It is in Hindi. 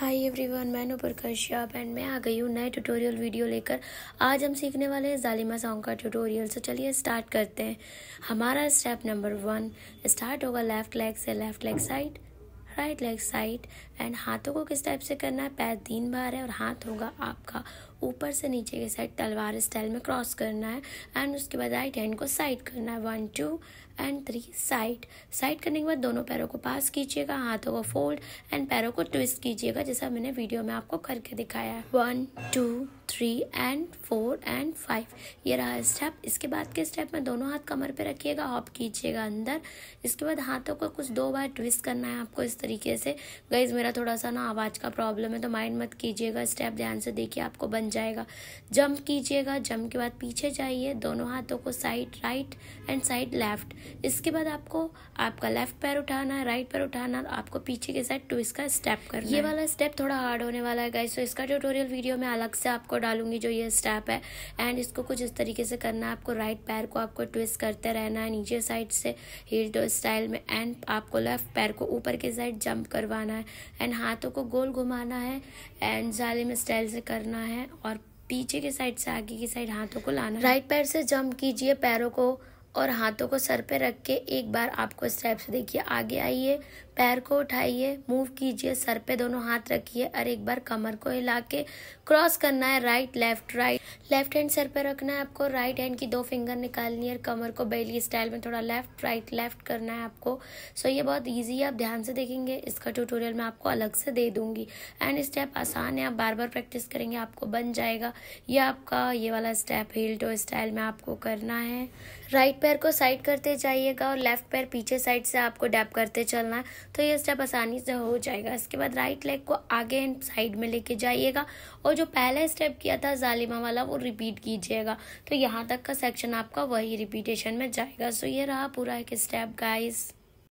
हाय एवरीवन मैं नूपुर कश्यप एंड मैं आ गई हूँ नए ट्यूटोरियल वीडियो लेकर आज हम सीखने वाले हैं जालिमा सॉन्ग का ट्यूटोरियल सो चलिए स्टार्ट करते हैं हमारा स्टेप नंबर वन स्टार्ट होगा लेफ्ट लेग से left leg side right leg side and हाथों को किस टाइप से करना है पैर तीन बार है और हाथ होगा आपका ऊपर से नीचे के साइड तलवार स्टाइल में क्रॉस करना है एंड उसके बाद राइट हैंड को साइड करना है one two and three side side करने के बाद दोनों पैरों को पास कीजिएगा हाथों को फोल्ड एंड पैरों को ट्विस्ट कीजिएगा जैसा मैंने वीडियो में आपको करके दिखाया है one two three and four and five ये रहा स्टेप इसके बाद के स्टेप में दोनों हाथ कमर पे रखिएगा हॉप कीजिएगा अंदर इसके बाद हाथों को कुछ दो बार ट्विस्ट करना है आपको इस तरीके से गाइज मेरा थोड़ा सा ना आवाज़ का प्रॉब्लम है तो माइंड मत कीजिएगा स्टेप ध्यान से देखिए आपको बन जाएगा जंप कीजिएगा जंप के बाद पीछे जाइए दोनों हाथों को side right and side left इसके बाद आपको आपका लेफ्ट पैर उठाना है राइट पैर उठाना आपको पीछे के साइड ट्विस्ट का स्टेप करना ये वाला स्टेप थोड़ा हार्ड होने वाला है गाइज तो इसका ट्यूटोरियल वीडियो में अलग से आपको ऊपर डालूंगी जो ये स्टेप है एंड इसको कुछ इस तरीके से करना है आपको राइट पैर को आपको ट्विस्ट करते रहना है नीचे साइड से हील टो स्टाइल में एंड आपको लेफ्ट पैर को ऊपर के साइड जंप करवाना है एंड हाथों को गोल घुमाना है एंड जालिम स्टाइल से करना है और पीछे के साइड से आगे की साइड हाथों को लाना राइट पैर से जंप कीजिए पैरों को और हाथों को सर पे रख के एक बार आपको स्टेप्स देखिए आगे आइए पैर को उठाइए मूव कीजिए सर पे दोनों हाथ रखिए और एक बार कमर को हिला के क्रॉस करना है right left right left hand सर पे रखना है आपको राइट हैंड की दो फिंगर निकालनी है और कमर को बेली स्टाइल में थोड़ा लेफ्ट राइट लेफ्ट करना है आपको सो ये बहुत ईजी है आप ध्यान से देखेंगे इसका ट्यूटोरियल मैं आपको अलग से दे दूंगी एंड स्टेप आसान है आप बार बार प्रैक्टिस करेंगे आपको बन जाएगा ये आपका ये वाला स्टेप हिल टो स्टाइल में आपको करना है राइट राइट पैर को साइड करते जाइएगा और लेफ्ट पैर पीछे साइड से आपको डैप करते चलना है तो ये स्टेप आसानी से हो जाएगा इसके बाद राइट लेग को आगे साइड में लेके जाइएगा और जो पहला स्टेप किया था जालिमा वाला वो रिपीट कीजिएगा तो यहाँ तक का सेक्शन आपका वही रिपीटेशन में जाएगा सो ये रहा पूरा एक स्टेप गाइस